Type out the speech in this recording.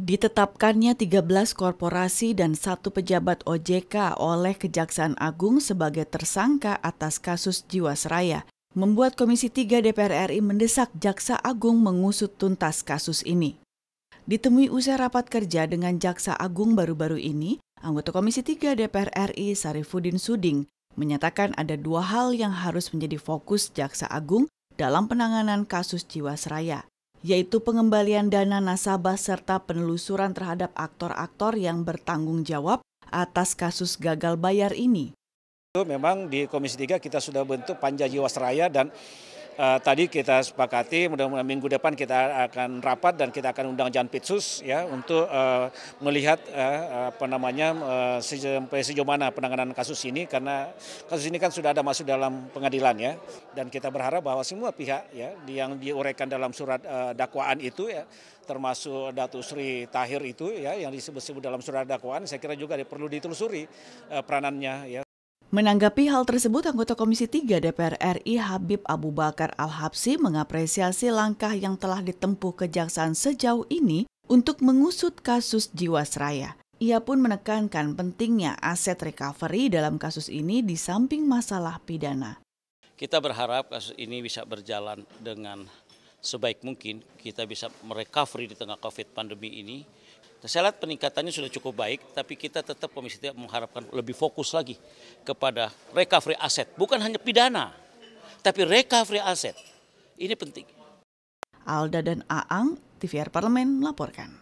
Ditetapkannya 13 korporasi dan satu pejabat OJK oleh Kejaksaan Agung sebagai tersangka atas kasus Jiwasraya membuat Komisi 3 DPR RI mendesak Jaksa Agung mengusut tuntas kasus ini. Ditemui usai rapat kerja dengan Jaksa Agung baru-baru ini, anggota Komisi 3 DPR RI Sarifudin Suding menyatakan ada dua hal yang harus menjadi fokus Jaksa Agung dalam penanganan kasus Jiwasraya, yaitu pengembalian dana nasabah serta penelusuran terhadap aktor-aktor yang bertanggung jawab atas kasus gagal bayar ini. Memang di Komisi 3 kita sudah bentuk Panja Jiwasraya dan uh, tadi kita sepakati mudah-mudahan minggu depan kita akan rapat dan kita akan undang Jan Pitsus ya untuk uh, melihat uh, apa namanya uh, sejauh, sejauh mana penanganan kasus ini karena kasus ini kan sudah ada masuk dalam pengadilan ya dan kita berharap bahwa semua pihak ya yang diuraikan dalam surat uh, dakwaan itu ya termasuk Datu Sri Tahir itu ya yang disebut-sebut dalam surat dakwaan saya kira juga perlu ditelusuri uh, peranannya ya Menanggapi hal tersebut, anggota Komisi 3 DPR RI Habib Abu Bakar Al-Habsi mengapresiasi langkah yang telah ditempuh Kejaksaan sejauh ini untuk mengusut kasus Jiwasraya. Ia pun menekankan pentingnya aset recovery dalam kasus ini di samping masalah pidana. Kita berharap kasus ini bisa berjalan dengan sebaik mungkin kita bisa merecovery di tengah COVID pandemi ini. Saya lihat peningkatannya sudah cukup baik, tapi kita tetap Komisi tidak mengharapkan lebih fokus lagi kepada recovery aset. Bukan hanya pidana, tapi recovery aset. Ini penting. Alda dan Aang, TVR Parlemen melaporkan.